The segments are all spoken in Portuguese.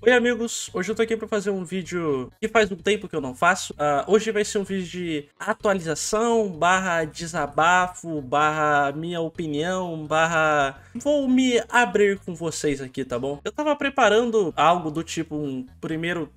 Oi amigos, hoje eu tô aqui para fazer um vídeo que faz um tempo que eu não faço. Uh, hoje vai ser um vídeo de atualização, barra desabafo, barra minha opinião, barra... Vou me abrir com vocês aqui, tá bom? Eu tava preparando algo do tipo um primeiro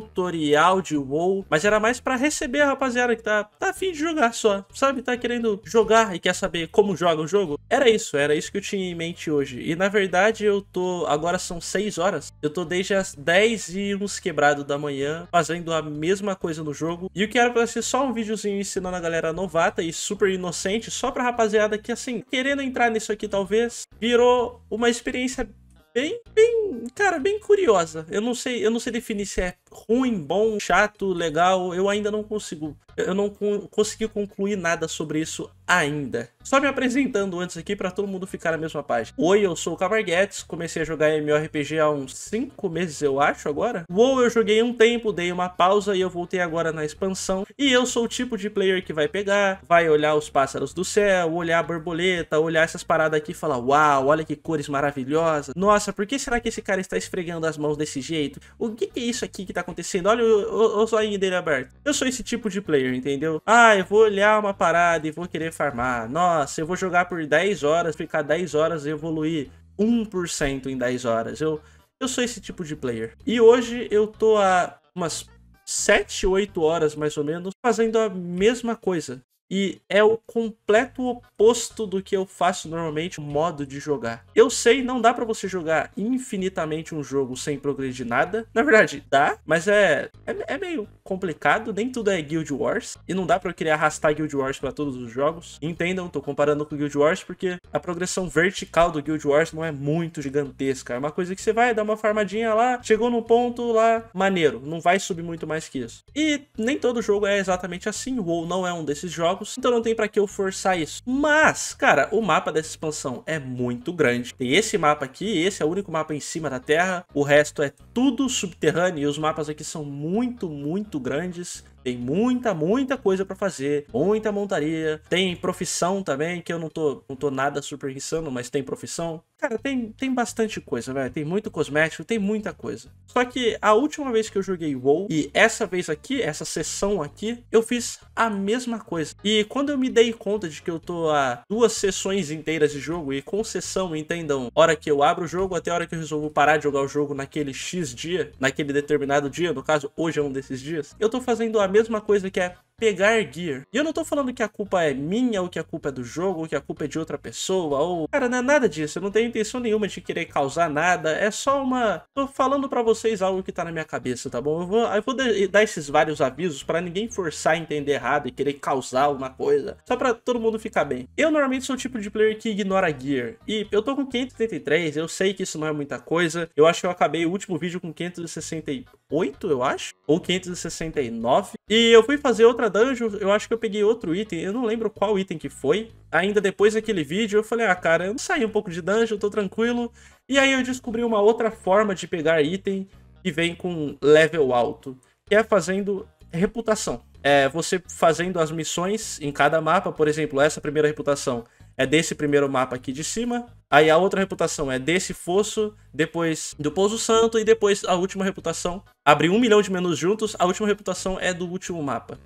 tutorial de WoW, mas era mais para receber a rapaziada que tá, tá afim de jogar só, sabe? Tá querendo jogar e quer saber como joga o jogo. Era isso, era isso que eu tinha em mente hoje. E na verdade eu tô, agora são 6 horas, eu tô desde as 10 e uns quebrado da manhã fazendo a mesma coisa no jogo. E o que era pra ser só um videozinho ensinando a galera novata e super inocente, só pra rapaziada que assim, querendo entrar nisso aqui talvez, virou uma experiência bem, bem, cara, bem curiosa. Eu não sei, eu não sei definir se é ruim, bom, chato, legal, eu ainda não consigo. Eu não con consegui concluir nada sobre isso ainda. Só me apresentando antes aqui para todo mundo ficar na mesma página. Oi, eu sou o Cavarguetes, comecei a jogar MMORPG há uns 5 meses, eu acho, agora. WoW eu joguei um tempo, dei uma pausa e eu voltei agora na expansão. E eu sou o tipo de player que vai pegar, vai olhar os pássaros do céu, olhar a borboleta, olhar essas paradas aqui e falar, uau, olha que cores maravilhosas. Nossa, por que será que esse cara está esfregando as mãos desse jeito? O que, que é isso aqui que tá acontecendo, olha o, o, zoinho dele aberto. Eu sou esse tipo de player, entendeu? Ah, eu vou olhar uma parada e vou querer farmar. Nossa, eu vou jogar por 10 horas, ficar 10 horas e evoluir 1% em 10 horas. Eu, eu sou esse tipo de player. E hoje eu tô a umas 7, 8 horas mais ou menos fazendo a mesma coisa. E é o completo oposto do que eu faço normalmente, modo de jogar. Eu sei, não dá para você jogar infinitamente um jogo sem progredir nada. Na verdade, dá, mas é, é, é meio complicado, nem tudo é Guild Wars. E não dá para eu querer arrastar Guild Wars para todos os jogos. Entendam, tô comparando com Guild Wars porque a progressão vertical do Guild Wars não é muito gigantesca. É uma coisa que você vai dar uma farmadinha lá, chegou no ponto lá, maneiro. Não vai subir muito mais que isso. E nem todo jogo é exatamente assim. O WoW não é um desses jogos jogos, então não tem para que eu forçar isso. Mas, cara, o mapa dessa expansão é muito grande. Tem esse mapa aqui, esse é o único mapa em cima da Terra, o resto é tudo subterrâneo e os mapas aqui são muito, muito grandes. Tem muita, muita coisa para fazer, muita montaria. Tem profissão também, que eu não tô, não tô nada super insano, mas tem profissão. Cara, tem, tem bastante coisa, velho. Tem muito cosmético, tem muita coisa. Só que a última vez que eu joguei WoW, e essa vez aqui, essa sessão aqui, eu fiz a mesma coisa. E quando eu me dei conta de que eu tô a duas sessões inteiras de jogo, e com sessão, entendam, hora que eu abro o jogo até a hora que eu resolvo parar de jogar o jogo naquele X dia, naquele determinado dia, no caso, hoje é um desses dias, eu tô fazendo a mesma coisa que é pegar gear. E eu não tô falando que a culpa é minha, ou que a culpa é do jogo, ou que a culpa é de outra pessoa, ou... Cara, não é nada disso, eu não tenho intenção nenhuma de querer causar nada, é só uma... Tô falando pra vocês algo que tá na minha cabeça, tá bom? Eu vou, eu vou dar esses vários avisos pra ninguém forçar a entender errado e querer causar alguma coisa, só pra todo mundo ficar bem. Eu normalmente sou o tipo de player que ignora gear, e eu tô com 533, eu sei que isso não é muita coisa, eu acho que eu acabei o último vídeo com 568, eu acho, ou 569, e eu fui fazer outra pra dungeon, eu acho que eu peguei outro item, eu não lembro qual item que foi. Ainda depois daquele vídeo, eu falei, ah, cara, eu saí um pouco de dungeon, tô tranquilo. E aí eu descobri uma outra forma de pegar item que vem com level alto, que é fazendo reputação. É você fazendo as missões em cada mapa, por exemplo, essa primeira reputação é desse primeiro mapa aqui de cima, aí a outra reputação é desse fosso, depois do Pouso Santo e depois a última reputação. Abri um milhão de menus juntos, a última reputação é do último mapa.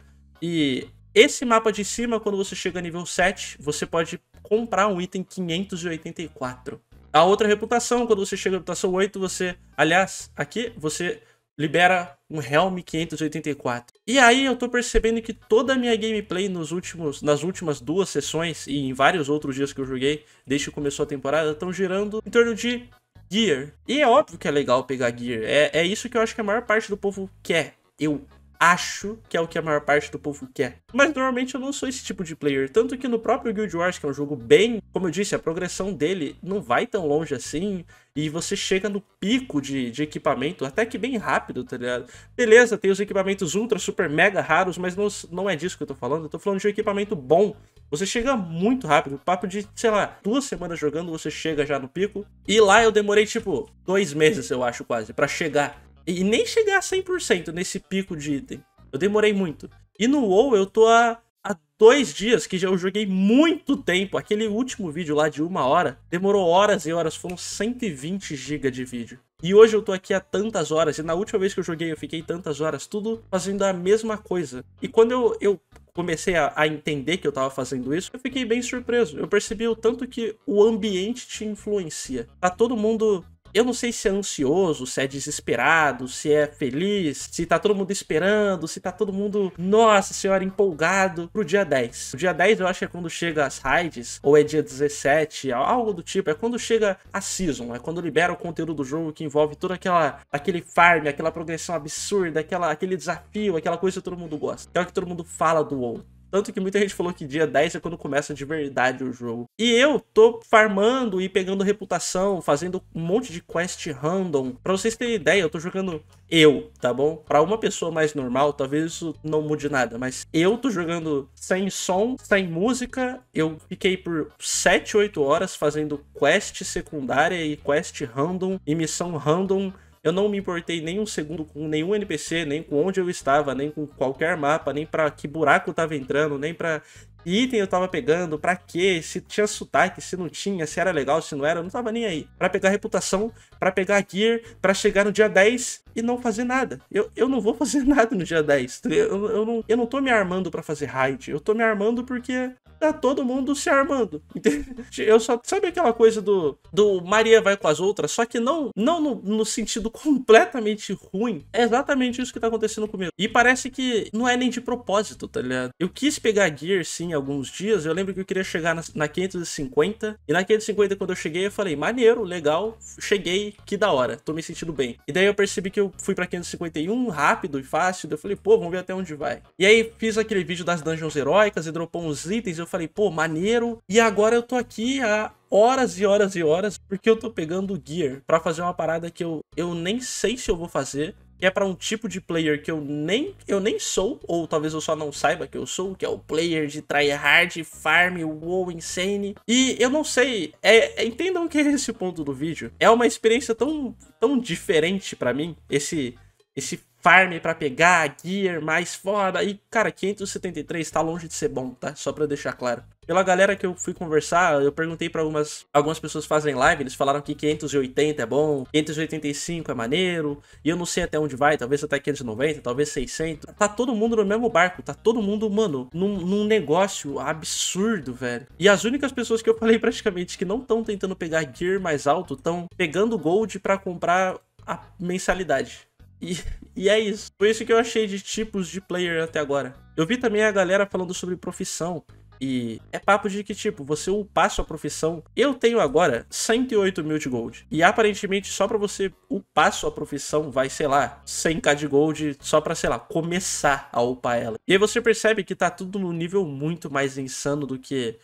E esse mapa de cima, quando você chega a nível 7, você pode comprar um item 584. A outra reputação, quando você chega à reputação 8, você... Aliás, aqui você libera um Helm 584. E aí eu tô percebendo que toda a minha gameplay nos últimos, nas últimas duas sessões e em vários outros dias que eu joguei, desde que começou a temporada, estão girando em torno de gear. E é óbvio que é legal pegar gear, é, é isso que eu acho que a maior parte do povo quer. Eu acho que é o que a maior parte do povo quer. Mas normalmente eu não sou esse tipo de player, tanto que no próprio Guild Wars, que é um jogo bem, como eu disse, a progressão dele não vai tão longe assim, e você chega no pico de, de equipamento, até que bem rápido, tá ligado? Beleza, tem os equipamentos ultra, super, mega raros, mas não, não é disso que eu tô falando, eu tô falando de um equipamento bom. Você chega muito rápido, papo de, sei lá, duas semanas jogando, você chega já no pico. E lá eu demorei, tipo, dois meses, eu acho, quase, para chegar e nem cheguei a 100% nesse pico de item. Eu demorei muito. E no WoW eu tô há há dois dias que já eu joguei muito tempo. Aquele último vídeo lá de uma hora demorou horas e horas, foram 120 GB de vídeo. E hoje eu tô aqui há tantas horas, e na última vez que eu joguei eu fiquei tantas horas, tudo fazendo a mesma coisa. E quando eu, eu comecei a, a entender que eu tava fazendo isso, eu fiquei bem surpreso. Eu percebi o tanto que o ambiente te influencia. Tá todo mundo eu não sei se é ansioso, se é desesperado, se é feliz, se tá todo mundo esperando, se tá todo mundo, nossa senhora, empolgado pro dia 10. O dia 10 eu acho que é quando chega as raids, ou é dia 17, algo do tipo. É quando chega a season, é quando libera o conteúdo do jogo que envolve toda aquela aquele farm, aquela progressão absurda, aquela, aquele desafio, aquela coisa que todo mundo gosta. é o que todo mundo fala do outro. Tanto que muita gente falou que dia 10 é quando começa de verdade o jogo. E eu tô farmando e pegando reputação, fazendo um monte de quest random. Pra vocês terem ideia, eu tô jogando eu, tá bom? Pra uma pessoa mais normal, talvez isso não mude nada, mas eu tô jogando sem som, sem música. Eu fiquei por 7, 8 horas fazendo quest secundária e quest random e missão random eu não me importei nem um segundo com nenhum NPC, nem com onde eu estava, nem com qualquer mapa, nem para que buraco eu tava entrando, nem para que item eu tava pegando, para quê, se tinha sotaque, se não tinha, se era legal, se não era, eu não tava nem aí. Para pegar reputação, para pegar gear, para chegar no dia 10 e não fazer nada. Eu, eu não vou fazer nada no dia 10. Tá eu, eu, não, eu não tô me armando para fazer raid, eu tô me armando porque tá todo mundo se armando. Eu só. Sabe aquela coisa do, do Maria vai com as outras? Só que não, não no, no sentido completamente ruim. É exatamente isso que tá acontecendo comigo. E parece que não é nem de propósito, tá ligado? Eu quis pegar Gear, sim, alguns dias. Eu lembro que eu queria chegar na, na 550. E na 550, quando eu cheguei, eu falei, maneiro, legal, cheguei, que da hora, tô me sentindo bem. E daí eu percebi que eu fui pra 551 rápido e fácil. Daí eu falei, pô, vamos ver até onde vai. E aí fiz aquele vídeo das dungeons heróicas e dropou uns itens. Eu falei, pô, maneiro. E agora eu tô aqui há horas e horas e horas, porque eu tô pegando Gear para fazer uma parada que eu, eu nem sei se eu vou fazer, que é para um tipo de player que eu nem eu nem sou, ou talvez eu só não saiba que eu sou, que é o player de tryhard, farm, wow, insane. E eu não sei, é, é entendam que é esse ponto do vídeo é uma experiência tão, tão diferente para mim, esse esse farm para pegar a gear mais foda. E, cara, 573 tá longe de ser bom, tá? Só para deixar claro. Pela galera que eu fui conversar, eu perguntei para algumas, algumas pessoas fazem live, eles falaram que 580 é bom, 585 é maneiro, e eu não sei até onde vai, talvez até 590, talvez 600. Tá todo mundo no mesmo barco, tá todo mundo, mano, num, num negócio absurdo, velho. E as únicas pessoas que eu falei praticamente que não estão tentando pegar gear mais alto, estão pegando gold para comprar a mensalidade. E, e é isso. Foi isso que eu achei de tipos de player até agora. Eu vi também a galera falando sobre profissão. E é papo de que, tipo, você upar sua profissão. Eu tenho agora 108 mil de gold. E aparentemente, só pra você upar sua profissão, vai, sei lá, 100k de gold, só pra, sei lá, começar a upar ela. E aí você percebe que tá tudo num nível muito mais insano do que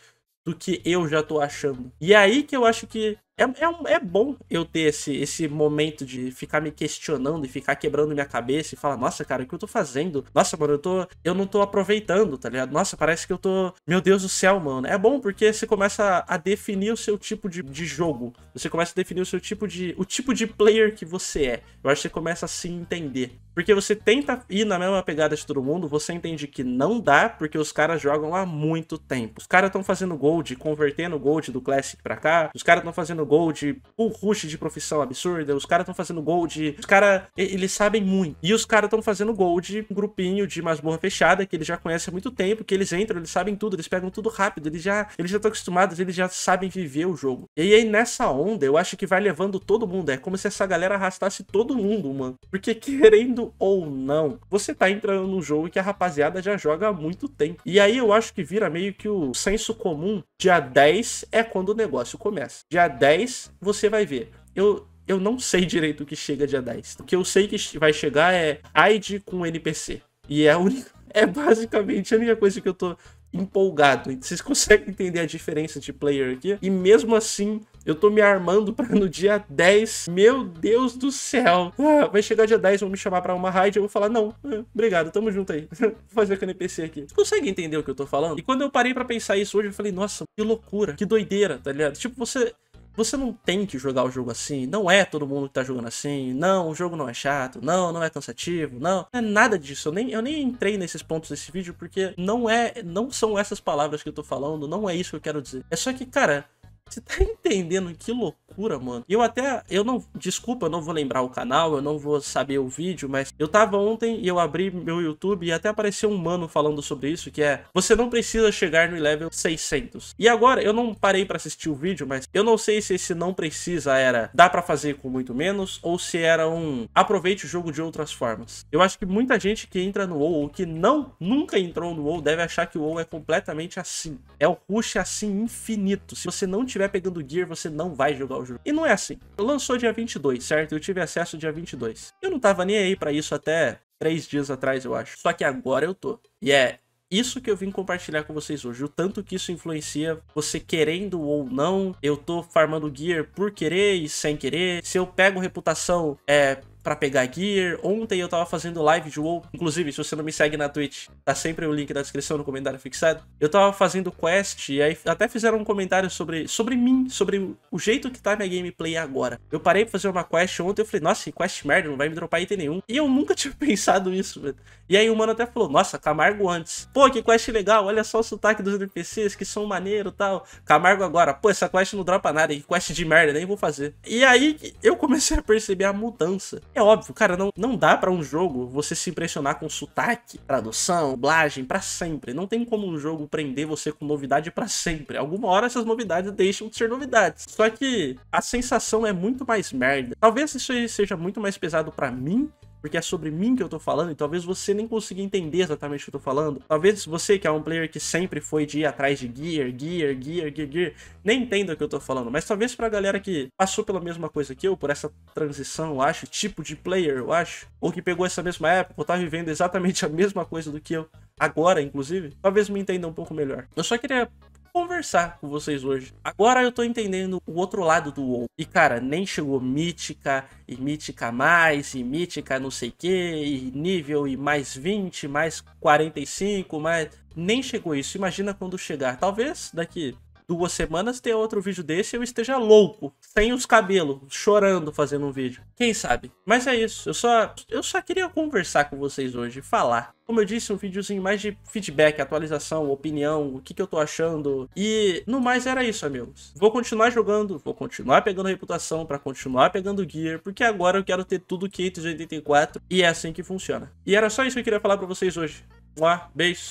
do que eu já tô achando. E é aí que eu acho que é, é, é, bom eu ter esse, esse momento de ficar me questionando e ficar quebrando minha cabeça e falar, nossa, cara, o que eu tô fazendo? Nossa, mano, eu, tô, eu não tô aproveitando, tá ligado? Nossa, parece que eu tô. Meu Deus do céu, mano. É bom porque você começa a definir o seu tipo de, de jogo. Você começa a definir o seu tipo de. o tipo de player que você é. Eu acho que você começa a se entender. Porque você tenta ir na mesma pegada de todo mundo, você entende que não dá, porque os caras jogam há muito tempo. Os caras estão fazendo gold, convertendo gold do Classic pra cá, os caras estão fazendo gold o rush de profissão absurda, os caras estão fazendo gold. Os caras, eles sabem muito. E os caras estão fazendo gold, um grupinho de masmorra fechada, que eles já conhecem há muito tempo, que eles entram, eles sabem tudo, eles pegam tudo rápido, eles já eles já estão acostumados, eles já sabem viver o jogo. E aí nessa onda, eu acho que vai levando todo mundo, é como se essa galera arrastasse todo mundo, mano. Porque querendo ou não, você tá entrando num jogo que a rapaziada já joga há muito tempo. E aí eu acho que vira meio que o senso comum. Dia 10 é quando o negócio começa. Dia 10 você vai ver. Eu, eu não sei direito o que chega dia 10. O que eu sei que vai chegar é AID com NPC. E é a única. É basicamente a única coisa que eu tô empolgado. Vocês conseguem entender a diferença de player aqui? E mesmo assim, eu tô me armando para no dia 10. Meu Deus do céu. Ah, vai chegar dia 10, vão me chamar para uma raid. Eu vou falar, não, ah, obrigado, tamo junto aí. vou fazer com o NPC aqui. Vocês conseguem entender o que eu tô falando? E quando eu parei para pensar isso hoje, eu falei, nossa, que loucura, que doideira, tá ligado? Tipo, você você não tem que jogar o jogo assim. Não é todo mundo que tá jogando assim. Não, o jogo não é chato. Não, não é cansativo. Não, não é nada disso. Eu nem, eu nem entrei nesses pontos desse vídeo porque não é, não são essas palavras que eu tô falando. Não é isso que eu quero dizer. É só que, cara, você tá entendendo que loucura, mano? eu até, eu não, desculpa, eu não vou lembrar o canal, eu não vou saber o vídeo, mas eu tava ontem e eu abri meu YouTube e até apareceu um mano falando sobre isso, que é, você não precisa chegar no level 600. E agora, eu não parei para assistir o vídeo, mas eu não sei se esse não precisa era, dá para fazer com muito menos, ou se era um, aproveite o jogo de outras formas. Eu acho que muita gente que entra no WoW, ou que não, nunca entrou no WoW, deve achar que o WoW é completamente assim. É o rush assim infinito. Se você não estiver pegando gear, você não vai jogar o jogo. E não é assim. Lançou dia 22, certo? Eu tive acesso dia 22. Eu não tava nem aí para isso até três dias atrás, eu acho. Só que agora eu tô. E é isso que eu vim compartilhar com vocês hoje. O tanto que isso influencia você querendo ou não. Eu tô farmando gear por querer e sem querer. Se eu pego reputação é, para pegar gear. Ontem eu tava fazendo live de WoW. Inclusive, se você não me segue na Twitch, tá sempre o link na descrição, no comentário fixado. Eu tava fazendo quest e aí até fizeram um comentário sobre, sobre mim, sobre o jeito que tá minha gameplay agora. Eu parei pra fazer uma quest ontem eu falei, nossa, que quest merda, não vai me dropar item nenhum. E eu nunca tinha pensado isso, velho. E aí o mano até falou, nossa, Camargo antes. Pô, que quest legal, olha só o sotaque dos NPCs, que são maneiro tal. Camargo agora, pô, essa quest não dropa nada, que quest de merda, nem vou fazer. E aí eu comecei a perceber a mudança. É óbvio, cara, não, não dá para um jogo você se impressionar com sotaque, tradução, blagem para sempre. Não tem como um jogo prender você com novidade para sempre. Alguma hora essas novidades deixam de ser novidades. Só que a sensação é muito mais merda. Talvez isso seja muito mais pesado para mim porque é sobre mim que eu tô falando e talvez você nem consiga entender exatamente o que eu tô falando. Talvez você, que é um player que sempre foi de ir atrás de gear, gear, gear, gear, gear, nem entenda o que eu tô falando. Mas talvez pra galera que passou pela mesma coisa que eu, por essa transição, eu acho, tipo de player, eu acho, ou que pegou essa mesma época, ou tá vivendo exatamente a mesma coisa do que eu agora, inclusive, talvez me entenda um pouco melhor. Eu só queria conversar com vocês hoje. Agora eu tô entendendo o outro lado do WoW. E cara, nem chegou mítica, e mítica mais, e mítica não sei que, e nível, e mais 20, mais 45, mais. Nem chegou isso. Imagina quando chegar. Talvez daqui duas semanas ter outro vídeo desse eu esteja louco, sem os cabelos, chorando fazendo um vídeo. Quem sabe? Mas é isso. Eu só, eu só queria conversar com vocês hoje, falar. Como eu disse, um videozinho mais de feedback, atualização, opinião, o que, que eu tô achando. E no mais era isso, amigos. Vou continuar jogando, vou continuar pegando reputação para continuar pegando gear, porque agora eu quero ter tudo 584 e é assim que funciona. E era só isso que eu queria falar para vocês hoje. Um beijo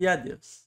e adeus.